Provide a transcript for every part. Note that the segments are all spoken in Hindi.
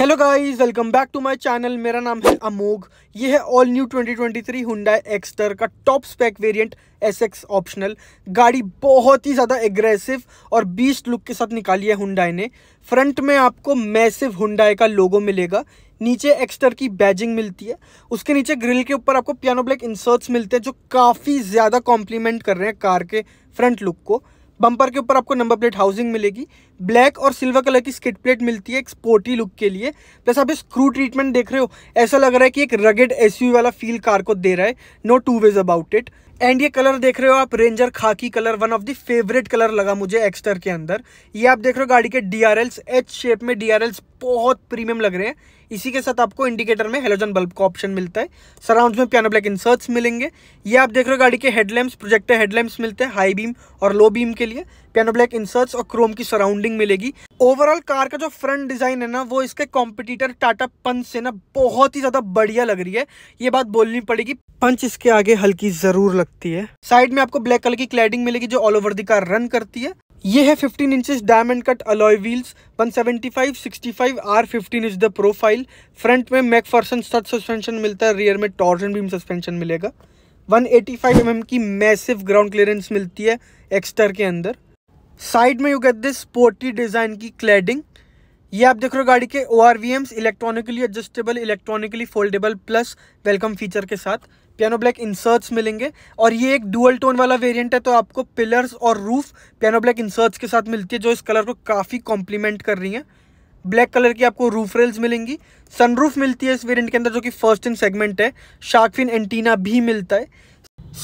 hello guys welcome back to my channel मेरा नाम है अमोग ये है ऑल न्यू 2023 हुंडई एक्सटर का top spec variant SX optional गाड़ी बहुत ही ज़्यादा एग्रेसिव और बीस्ट लुक के साथ निकाली है हुंडई ने फ्रंट में आपको मैसिव हुंडई का लोगो मिलेगा नीचे एक्सटर की बैजिंग मिलती है उसके नीचे ग्रिल के ऊपर आपको पियानो ब्लैक इंसर्ट्स मिलते हैं जो काफ़ी ज़्यादा कॉम्प्लीमेंट कर रहे हैं कार के फ्रंट लुक को बम्पर के ऊपर आपको नंबर प्लेट हाउसिंग मिलेगी ब्लैक और सिल्वर कलर की स्किट प्लेट मिलती है एक स्पोर्टी लुक के लिए प्लस आप स्क्रू ट्रीटमेंट देख रहे हो ऐसा लग रहा है कि एक रगेड एस वाला फील कार को दे रहा है no two ways about it and ये कलर देख रहे हो आप ranger khaki colour one of the favourite colour लगा मुझे एक्स्टर के अंदर ये आप देख रहे हो गाड़ी के डी आर एच शेप में डी बहुत प्रीमियम लग रहे हैं इसी के साथ आपको इंडिकेटर में हेलोजन बल्ब का ऑप्शन मिलता है सराउंड में पियानो ब्लैक इंसर्ट्स मिलेंगे ये आप देख रहे हो गाड़ी के हेडलैम्प्स प्रोजेक्टर हेडलैम्प्स मिलते हैं हाई बीम और लो बीम के लिए पियानो ब्लैक इंसर्ट्स और क्रोम की सराउंडिंग मिलेगी ओवरऑल कार का जो फ्रंट डिज़ाइन है ना वो इसके कॉम्पिटिटर टाटा पंच से ना बहुत ही ज़्यादा बढ़िया लग रही है ये बात बोलनी पड़ेगी पंच इसके आगे हल्की ज़रूर लगती है साइड में आपको ब्लैक कलर की क्लैडिंग मिलेगी जो all over the car run करती है ये है 15 inches diamond cut alloy wheels 175 65 R 15 is the profile front में मैकफर्सन सट सस्पेंशन मिलता है रियर में टॉर्जन बीम सस्पेंशन मिलेगा 185 mm की मैसिव ग्राउंड क्लियरेंस मिलती है एक्सटर के अंदर साइड में you get this sporty design की क्लैडिंग ये आप देख रहे हो गाड़ी के O R V Ms electronically adjustable electronically foldable plus welcome feature के साथ पियानो ब्लैक इंसर्ट्स मिलेंगे और ये एक डुअल टोन वाला वेरिएंट है तो आपको पिलर्स और रूफ पियानो ब्लैक इंसर्ट्स के साथ मिलती है जो इस कलर को काफ़ी कॉम्प्लीमेंट कर रही है ब्लैक कलर की आपको रूफ रेल्स मिलेंगी सनरूफ मिलती है इस वेरियंट के अंदर जो कि फर्स्ट इन सेगमेंट है शार्कफिन एंटीना भी मिलता है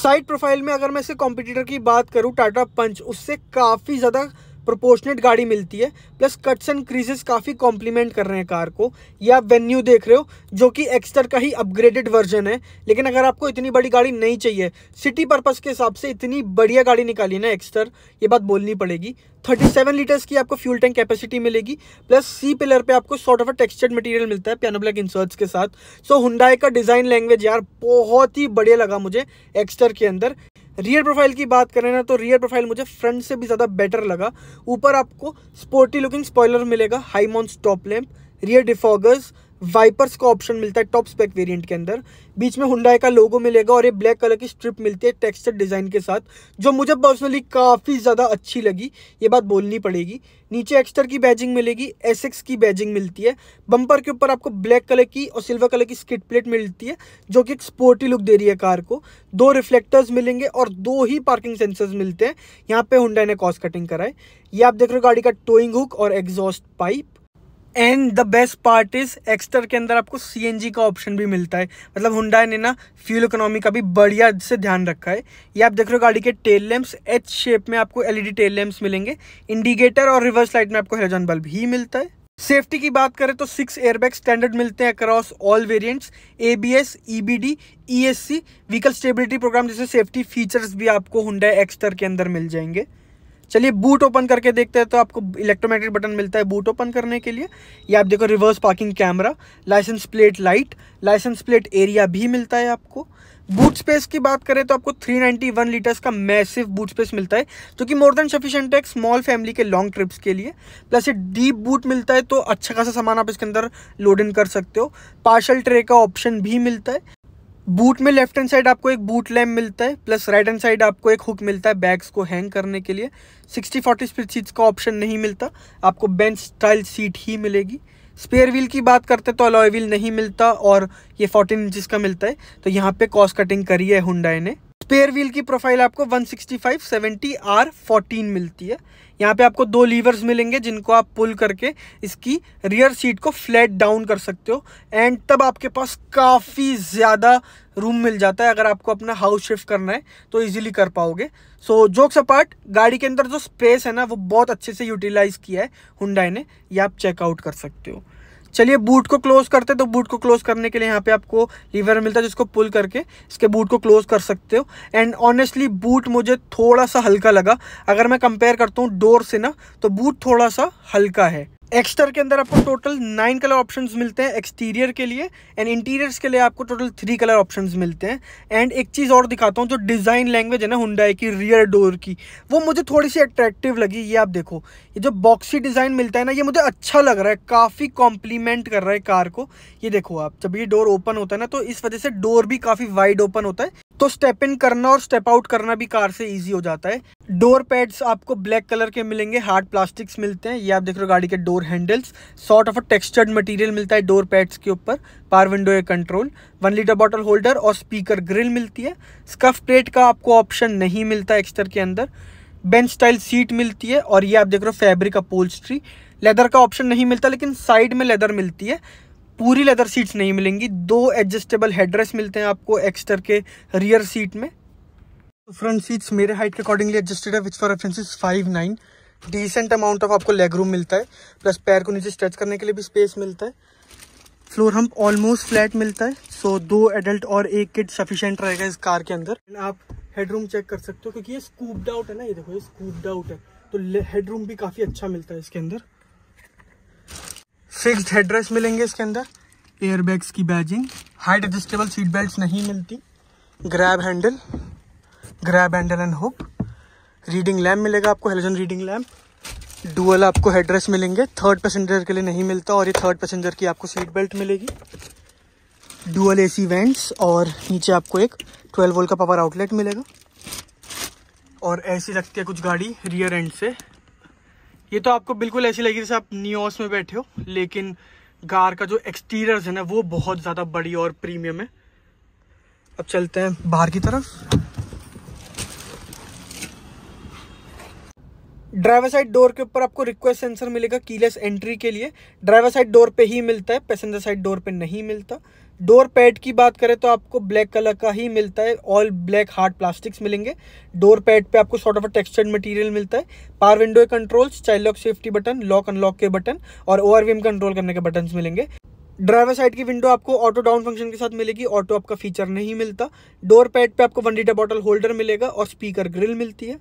साइड प्रोफाइल में अगर मैं इसे कॉम्पिटिटर की बात करूँ टाटा पंच उससे काफ़ी ज़्यादा प्रोपोर्शनेट गाड़ी मिलती है प्लस कट्स एंड क्रीजेस काफ़ी कॉम्प्लीमेंट कर रहे हैं कार को ये आप वेन्यू देख रहे हो जो कि एक्स्टर का ही अपग्रेडेड वर्जन है लेकिन अगर आपको इतनी बड़ी गाड़ी नहीं चाहिए सिटी पर्पज़ के हिसाब से इतनी बढ़िया गाड़ी निकाली ना एक्स्टर ये बात बोलनी पड़ेगी 37 लीटर्स की आपको फ्यूल टैंक कैपेसिटी मिलेगी प्लस सी पिलर पे आपको sort of a textured material मिलता है पियानो ब्लैक इंसर्ट्स के साथ सो so, हुंडाई का डिज़ाइन लैंग्वेज यार बहुत ही बढ़िया लगा मुझे एक्स्टर के अंदर रियर प्रोफाइल की बात करें ना तो रियर प्रोफाइल मुझे फ्रंट से भी ज़्यादा बेटर लगा ऊपर आपको स्पोर्टी लुकिंग स्पॉयलर मिलेगा high mount top lamp rear defoggers wipers का ऑप्शन मिलता है टॉप स्पेक वेरिएंट के अंदर बीच में हुंडाई का लोगो मिलेगा और ये ब्लैक कलर की स्ट्रिप मिलती है टेक्सचर डिज़ाइन के साथ जो मुझे पर्सनली काफ़ी ज़्यादा अच्छी लगी ये बात बोलनी पड़ेगी नीचे एक्स्टर की बैजिंग मिलेगी एस की बैजिंग मिलती है बंपर के ऊपर आपको ब्लैक कलर की और सिल्वर कलर की स्किट प्लेट मिलती है जो कि एक स्पोर्टी लुक दे रही है कार को दो रिफ्लेक्टर्स मिलेंगे और दो ही पार्किंग सेंसर्स मिलते हैं यहाँ पे हुंडा ने कॉस्ट कटिंग कराए ये आप देख रहे हो गाड़ी का टोइंग हुक और exhaust pipe and the best part is Exter के अंदर आपको सी का ऑप्शन भी मिलता है मतलब हुंडा ने ना फ्यूल इकोनॉमी का भी बढ़िया से ध्यान रखा है ये आप देख रहे हो गाड़ी के टेल लैम्प्स एच शेप में आपको एलईडी टेल लैम्प्स मिलेंगे इंडिकेटर और रिवर्स लाइट में आपको हेलोजन बल्ब ही मिलता है सेफ्टी की बात करें तो सिक्स एयरबैग स्टैंडर्ड मिलते हैं across all variants ABS, EBD, ESC, vehicle stability program जैसे सेफ्टी फीचर्स भी आपको हुंडा एक्स्टर के अंदर मिल जाएंगे चलिए बूट ओपन करके देखते हैं तो आपको इलेक्ट्रोमैग्नेटिक बटन मिलता है बूट ओपन करने के लिए या आप देखो reverse parking camera licence plate light licence plate area भी मिलता है आपको बूट स्पेस की बात करें तो आपको 391 लीटर्स का मैसिव बूट स्पेस मिलता है जो कि मोर देन सफिशेंट है एक स्मॉल फैमिली के लॉन्ग ट्रिप्स के लिए प्लस ये डीप बूट मिलता है तो अच्छा खासा सामान आप इसके अंदर लोड इन कर सकते हो पार्शल ट्रे का ऑप्शन भी मिलता है बूट में लेफ्ट हैंड साइड आपको एक बूट लैम्प मिलता है प्लस राइट हैंड साइड आपको एक हुक मिलता है बैग्स को हैंग करने के लिए सिक्सटी फोर्टी स्पीड सीट्स का ऑप्शन नहीं मिलता आपको बेंच स्टाइल सीट ही मिलेगी स्पेयर व्हील की बात करते तो अलॉय व्हील नहीं मिलता और ये फोर्टीन इंचज़ का मिलता है तो यहाँ पे कॉस्ट कटिंग करी है हुडाई ने स्पेयर व्हील की प्रोफाइल आपको 165 सेवेंटी आर 14 मिलती है यहाँ पे आपको दो लीवर्स मिलेंगे जिनको आप पुल करके इसकी रियर सीट को फ्लैट डाउन कर सकते हो एंड तब आपके पास काफ़ी ज़्यादा रूम मिल जाता है अगर आपको अपना हाउस शिफ्ट करना है तो इजीली कर पाओगे सो जोक्स अपार्ट गाड़ी के अंदर जो स्पेस है ना वो बहुत अच्छे से यूटिलाइज़ किया है हुंडाई ने यह आप चेकआउट कर सकते हो चलिए बूट को क्लोज करते हैं तो बूट को क्लोज करने के लिए यहाँ पे आपको लीवर मिलता है जिसको पुल करके इसके बूट को क्लोज कर सकते हो एंड ऑनेस्टली बूट मुझे थोड़ा सा हल्का लगा अगर मैं कंपेयर करता हूँ डोर से ना तो बूट थोड़ा सा हल्का है एक्स्टर के अंदर आपको टोटल नाइन कलर ऑप्शंस मिलते हैं एक्सटीरियर के लिए एंड इंटीरियर्स के लिए आपको टोटल थ्री कलर ऑप्शंस मिलते हैं एंड एक चीज़ और दिखाता हूँ जो डिज़ाइन लैंग्वेज है ना हुंडाई की रियर डोर की वो मुझे थोड़ी सी अट्रैक्टिव लगी ये आप देखो ये जो बॉक्सी डिज़ाइन मिलता है ना ये मुझे अच्छा लग रहा है काफ़ी कॉम्प्लीमेंट कर रहा है कार को ये देखो आप जब ये डोर ओपन होता है ना तो इस वजह से डोर भी काफ़ी वाइड ओपन होता है तो स्टेप इन करना और स्टेप आउट करना भी कार से इजी हो जाता है डोर पैड्स आपको ब्लैक कलर के मिलेंगे हार्ड प्लास्टिक्स मिलते हैं ये आप देख रहे हो गाड़ी के door handles sort of a textured material मिलता है डोर पैड्स के ऊपर power window a control one litre bottle holder और स्पीकर ग्रिल मिलती है स्कफ प्लेट का आपको ऑप्शन नहीं मिलता एक्स्टर के अंदर बेंच स्टाइल सीट मिलती है और ये आप देख रहे हो फैब्रिक अपोल्स्ट्री लेदर का ऑप्शन नहीं मिलता लेकिन साइड में लेदर मिलती है पूरी लेदर सीट्स नहीं मिलेंगी दो एडजस्टेबल हेडरेस मिलते हैं आपको एक्स्टर के रियर सीट में फ्रंट सीट्स मेरे हाइट के अकॉर्डिंगली एडजस्टेड है which for reference is five nine decent amount of आपको लेग रूम मिलता है प्लस पैर को नीचे स्ट्रेच करने के लिए भी स्पेस मिलता है फ्लोर हम ऑलमोस्ट फ्लैट मिलता है सो so, दो एडल्ट और एक किड सफिशेंट रहेगा इस कार के अंदर एंड आप हेडरूम चेक कर सकते हो क्योंकि ये स्कूप्ड आउट है ना ये देखो ये स्कूप्ड आउट है तो हेडरूम भी काफ़ी अच्छा मिलता है इसके अंदर फिक्स्ड हेडरेस्ट मिलेंगे इसके अंदर एयरबैग्स की badging height adjustable seat belt नहीं मिलती grab handle grab handle and hook reading lamp मिलेगा आपको हेलोजन रीडिंग लैम्प डुअल आपको हेडरेस्ट मिलेंगे थर्ड पैसेंजर के लिए नहीं मिलता और ये थर्ड पैसेंजर की आपको सीट बेल्ट मिलेगी डुअल एसी वेंट्स और नीचे आपको एक 12 वोल्ट का पावर आउटलेट मिलेगा और ऐसी लगती है कुछ गाड़ी रियर एंड से ये तो आपको बिल्कुल ऐसी लगी जैसे आप न्यूस में बैठे हो लेकिन कार का जो एक्सटीरियर है ना वो बहुत ज़्यादा बड़ी और प्रीमियम है अब चलते हैं बाहर की तरफ ड्राइवर साइड डोर के ऊपर आपको रिक्वेस्ट सेंसर मिलेगा कीलेस एंट्री के लिए ड्राइवर साइड डोर पे ही मिलता है पैसेंजर साइड डोर पे नहीं मिलता डोर पैड की बात करें तो आपको ब्लैक कलर का ही मिलता है ऑल ब्लैक हार्ड प्लास्टिक्स मिलेंगे डोर पैड पे आपको सॉर्ट ऑफ टेक्सचर्ड मटेरियल मिलता है power window controls child lock safety button lock unlock के बटन और ओ कंट्रोल करने के बटन मिलेंगे ड्राइवर साइड की विंडो आपको ऑटो डाउन फंक्शन के साथ मिलेगी ऑटो आपका फीचर नहीं मिलता डोर पैड पे आपको वन लीटर बॉटल होल्डर मिलेगा और स्पीकर ग्रिल मिलती है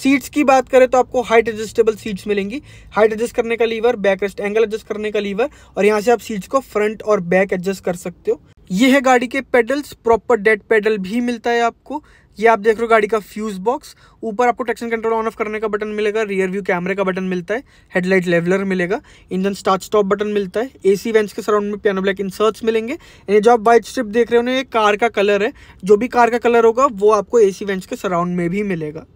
सीट्स की बात करें तो आपको हाइट एडजस्टेबल सीट्स मिलेंगी हाइट एडजस्ट करने का lever back rest angle adjust करने का लीवर और यहाँ से आप सीट्स को फ्रंट और बैक एडजस्ट कर सकते हो ये है गाड़ी के पेडल्स प्रॉपर डेड पेडल भी मिलता है आपको ये आप देख रहे हो गाड़ी का फ्यूज बॉक्स ऊपर आपको टेक्शन कंट्रोल ऑन ऑफ करने का बटन मिलेगा रियर व्यू कैमरे का बटन मिलता है हेडलाइट लेवलर मिलेगा इंजन स्टार्ट स्टॉप बटन मिलता है एसी वेंच के सराउंड में पियानो ब्लैक इंसर्ट्स मिलेंगे ये जो आप व्हाइट स्ट्रिप देख रहे हो ना ये कार का कलर है जो भी कार का कलर होगा वो आपको ए वेंट्स के सराउंड में भी मिलेगा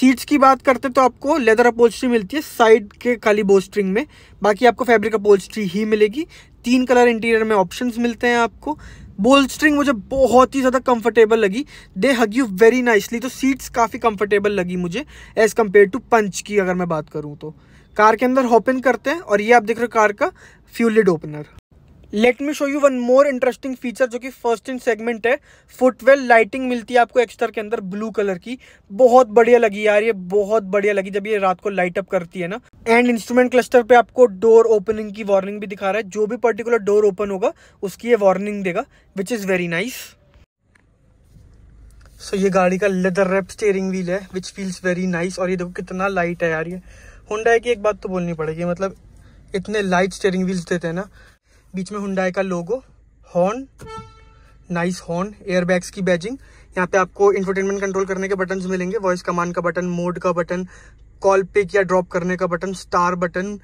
सीट्स की बात करते हैं तो आपको लेदर अपोल्स्ट्री मिलती है साइड के खाली बोस्ट्रिंग में बाकी आपको फैब्रिक अपोल्स्ट्री ही मिलेगी तीन कलर इंटीरियर में ऑप्शंस मिलते हैं आपको बोल्स्ट्रिंग मुझे बहुत ही ज़्यादा कंफर्टेबल लगी they hug you very nicely तो सीट्स काफ़ी कंफर्टेबल लगी मुझे एज़ कम्पेयर टू पंच की अगर मैं बात करूँ तो कार के अंदर ओपन करते हैं और ये आप देख रहे हो कार का fuel lid opener let me show you one more interesting feature जो कि फर्स्ट इन सेगमेंट है फुटवेल लाइटिंग मिलती है आपको एक्स्टर के अंदर ब्लू कलर की बहुत बढ़िया लगी यार ये बहुत बढ़िया लगी जब ये रात को लाइट अप करती है ना एंड इंस्ट्रूमेंट क्लस्टर पे आपको डोर ओपनिंग की वार्निंग भी दिखा रहा है जो भी पर्टिकुलर डोर ओपन होगा उसकी ये वार्निंग देगा which is very nice so ये गाड़ी का लेदर रैप स्टेयरिंग व्हील है विच फील्स वेरी नाइस और ये देखो कितना लाइट है यार ये होंडा की एक बात तो बोलनी पड़ेगी मतलब इतने लाइट स्टेयरिंग व्हील्स देते हैं ना बीच में हुडाई का logo horn nice horn airbags की बैजिंग यहाँ पे आपको इंटरटेनमेंट कंट्रोल करने के बटन मिलेंगे वॉइस कमांड का बटन मोड का बटन कॉल पिक या ड्रॉप करने का button star button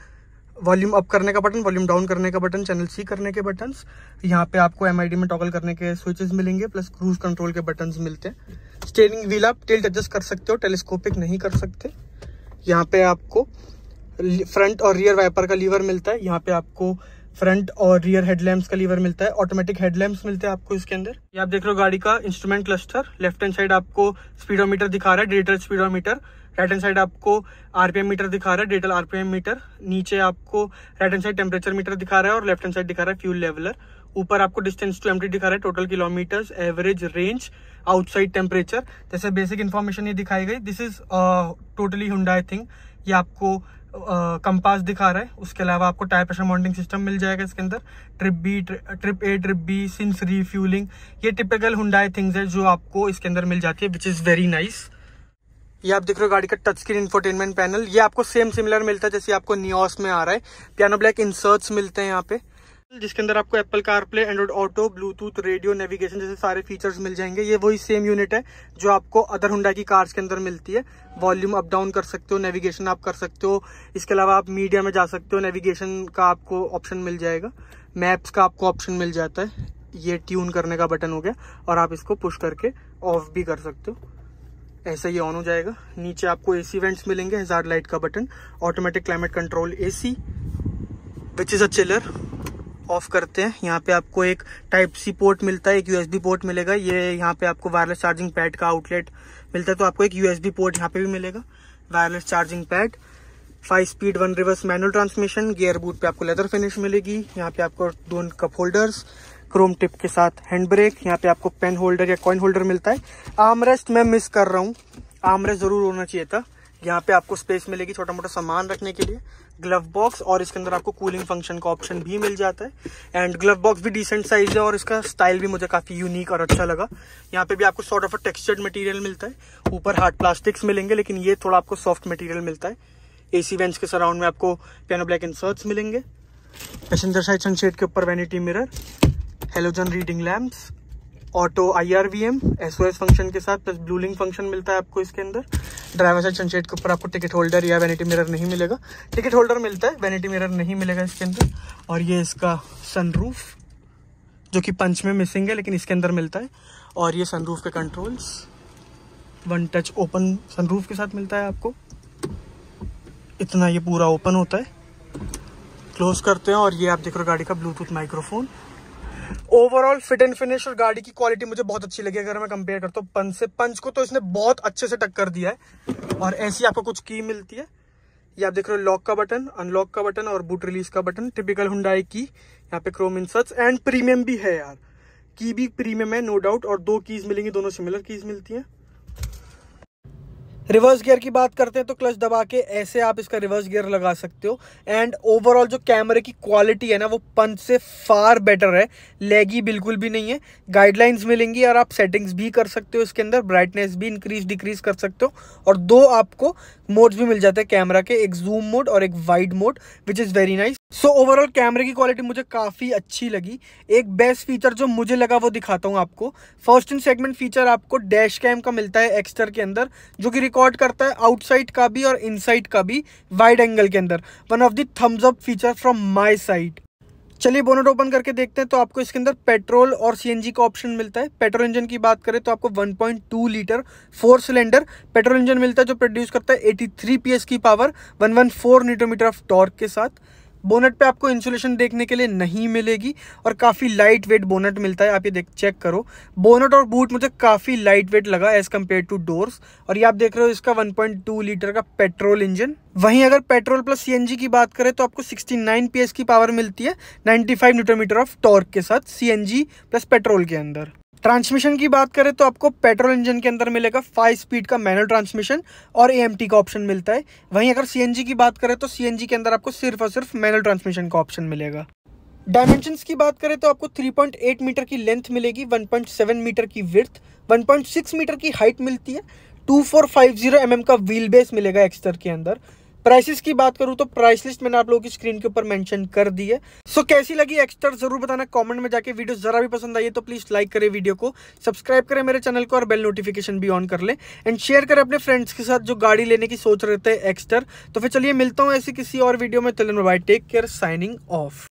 volume up करने का बटन वॉल्यूम डाउन करने का बटन चैनल सी करने के बटन यहाँ पे आपको एम में टॉगल करने के स्विचेस मिलेंगे प्लस क्रूज कंट्रोल के बटन मिलते हैं स्टेयरिंग व्हील आप टेल्ट एडजस्ट कर सकते हो टेलीस्कोपिक नहीं कर सकते यहाँ पे आपको फ्रंट और रियर वाइपर का लीवर मिलता है यहाँ पे आपको फ्रंट और रियर हेडलैम्प का लीवर मिलता है ऑटोमेटिक हेडलैम्प्स मिलते हैं आपको इसके अंदर ये आप देख रहे हो गाड़ी का instrument cluster left hand side आपको स्पीडोमीटर दिखा रहा है digital speedometer right hand side आपको आरपीएम मीटर दिखा रहा है डिजिटल आरपीएम मीटर नीचे आपको right hand side temperature meter दिखा रहा है और लेफ्ट हैंड साइड दिखा रहा है फ्यूल लेवलर ऊपर आपको डिस्टेंस टू एम्प्टी दिखा रहा है total kilometre average range outside temperature जैसे बेसिक इन्फॉर्मेशन ये दिखाई गई this is totally I think ये आपको कंपास दिखा रहा है उसके अलावा आपको टायर प्रेशर माउंटिंग सिस्टम मिल जाएगा इसके अंदर trip B trip A trip B since refuelling ये टिपिकल हुडाई थिंग्स है जो आपको इसके अंदर मिल जाती है विच इज़ वेरी नाइस ये आप देख रहे हो गाड़ी का टच स्क्रीन इंफोटेनमेंट पैनल ये आपको सेम सिमिलर मिलता है जैसे आपको नियोस में आ रहा है पियानो ब्लैक इंसर्ट्स मिलते हैं यहाँ पे जिसके अंदर आपको Apple CarPlay Android Auto Bluetooth radio navigation जैसे सारे फीचर्स मिल जाएंगे ये वही सेम यूनिट है जो आपको अदर हुडा की कार्स के अंदर मिलती है वॉल्यूम अप डाउन कर सकते हो नेविगेशन आप कर सकते हो इसके अलावा आप मीडिया में जा सकते हो नेविगेशन का आपको ऑप्शन मिल जाएगा मैप्स का आपको ऑप्शन मिल जाता है ये ट्यून करने का बटन हो गया और आप इसको पुश करके ऑफ भी कर सकते हो ऐसा ही ऑन हो जाएगा नीचे आपको एसी वेंट्स मिलेंगे हजार लाइट का button automatic climate control AC which is a chiller off करते हैं यहाँ पे आपको एक टाइप सी पोर्ट मिलता है एक यूएसबी पोर्ट मिलेगा ये यहाँ पे आपको वायरलेस चार्जिंग पैड का आउटलेट मिलता है तो आपको एक यूएसबी पोर्ट यहाँ पे भी मिलेगा wireless charging pad five speed one reverse manual transmission gear boot पे आपको लेदर फिनिश मिलेगी यहाँ पे आपको दोनों कप होल्डर्स क्रोम टिप के साथ हैंड ब्रेक यहाँ पे आपको पेन होल्डर या कॉइन होल्डर मिलता है आमरेस्ट मैं मिस कर रहा हूँ आमरेस्ट जरूर होना चाहिए था यहाँ पे आपको स्पेस मिलेगी छोटा मोटा सामान रखने के लिए ग्लव बॉक्स और इसके अंदर आपको कूलिंग फंक्शन का ऑप्शन भी मिल जाता है एंड ग्लव बॉक्स भी डिसेंट साइज है और इसका स्टाइल भी मुझे काफ़ी यूनिक और अच्छा लगा यहाँ पे भी आपको sort of a textured material मिलता है ऊपर हार्ड प्लास्टिक्स मिलेंगे लेकिन ये थोड़ा आपको सॉफ्ट मटेरियल मिलता है एसी वेंच के सराउंड में आपको पियानो ब्लैक इंसर्ट्स मिलेंगे पैसेंजर साइड सनशेड के ऊपर vanity mirror halogen reading lamps auto I R V M S O S function के साथ प्लस ब्लू लिंक फंक्शन मिलता है आपको इसके अंदर ड्राइवर साइड सनशेड के ऊपर आपको टिकट होल्डर या वैनिटी मिरर नहीं मिलेगा टिकट होल्डर मिलता है वैनिटी मिरर नहीं मिलेगा इसके अंदर और ये इसका सनरूफ जो कि पंच में मिसिंग है लेकिन इसके अंदर मिलता है और ये सनरूफ के controls one touch open sunroof के साथ मिलता है आपको इतना ये पूरा ओपन होता है क्लोज करते हैं और ये आप देख रहे हो गाड़ी का Bluetooth microphone overall fit and finish और गाड़ी की क्वालिटी मुझे बहुत अच्छी लगी अगर मैं कंपेयर करता हूँ पंच से पंच को तो इसने बहुत अच्छे से टक्कर दिया है और ऐसी आपको कुछ की मिलती है ये आप देख रहे हो लॉक का बटन अनलॉक का बटन और बूट रिलीज का बटन टिपिकल हुडाई की यहाँ पे क्रोम इंसर्ट्स एंड प्रीमियम भी है यार की भी प्रीमियम है नो डाउट और दो कीज मिलेंगी दोनों सिमिलर कीज मिलती हैं रिवर्स गियर की बात करते हैं तो क्लच दबा के ऐसे आप इसका रिवर्स गियर लगा सकते हो एंड ओवरऑल जो कैमरे की क्वालिटी है ना वो पंच से फार बेटर है लेगी बिल्कुल भी नहीं है गाइडलाइंस मिलेंगी और आप सेटिंग्स भी कर सकते हो इसके अंदर ब्राइटनेस भी इंक्रीज डिक्रीज कर सकते हो और दो आपको मोड्स भी मिल जाते हैं कैमरा के एक जूम मोड और एक wide mode which is very nice so overall कैमरे की क्वालिटी मुझे काफ़ी अच्छी लगी एक बेस्ट फीचर जो मुझे लगा वो दिखाता हूँ आपको फर्स्ट इन सेगमेंट फीचर आपको डैश कैम का मिलता है एक्स्टर के अंदर जो कि रिकॉर्ड करता है आउटसाइड का भी और इनसाइड का भी वाइड एंगल के अंदर one of the thumbs up feature from my side चलिए बोनट ओपन करके देखते हैं तो आपको इसके अंदर पेट्रोल और सीएनजी का ऑप्शन मिलता है पेट्रोल इंजन की बात करें तो आपको 1.2 litre four cylinder petrol engine मिलता है जो प्रोड्यूस करता है 83 पीएस की power 114 newton metre of torque के साथ बोनेट पे आपको इंसुलेशन देखने के लिए नहीं मिलेगी और काफ़ी लाइट वेट बोनेट मिलता है आप ये देख चेक करो बोनट और बूट मुझे काफ़ी लाइट वेट लगा एज़ कम्पेयर टू डोर्स और ये आप देख रहे हो इसका 1.2 लीटर का पेट्रोल इंजन वहीं अगर पेट्रोल प्लस सीएनजी की बात करें तो आपको 69 पीएस की पावर मिलती है 95 फाइव मीटर ऑफ टॉर्क के साथ सी प्लस पेट्रोल के अंदर ट्रांसमिशन की बात करें तो आपको पेट्रोल इंजन के अंदर मिलेगा फाइव स्पीड का मैनुअल ट्रांसमिशन और एएमटी का ऑप्शन मिलता है वहीं अगर सी की बात करें तो सी के अंदर आपको सिर्फ और सिर्फ मैनुअल ट्रांसमिशन का ऑप्शन मिलेगा डायमेंशंस की बात करें तो आपको 3.8 मीटर की लेंथ मिलेगी 1.7 मीटर की विर्थ 1.6 मीटर की हाइट मिलती है 2450 फोर mm का व्हील बेस मिलेगा एक्स्टर के अंदर प्राइसेस की बात करूं तो प्राइस लिस्ट मैंने आप लोगों की स्क्रीन के ऊपर मेंशन कर दी है सो so, कैसी लगी एक्स्टर जरूर बताना कमेंट में जाके वीडियो जरा भी पसंद आई है तो प्लीज लाइक करें वीडियो को सब्सक्राइब करें मेरे चैनल को और बेल नोटिफिकेशन भी ऑन कर लें एंड शेयर करें अपने फ्रेंड्स के साथ जो गाड़ी लेने की सोच रहे थे एक्स्टर तो फिर चलिए मिलता हूँ ऐसी किसी और वीडियो में till then bye take care signing of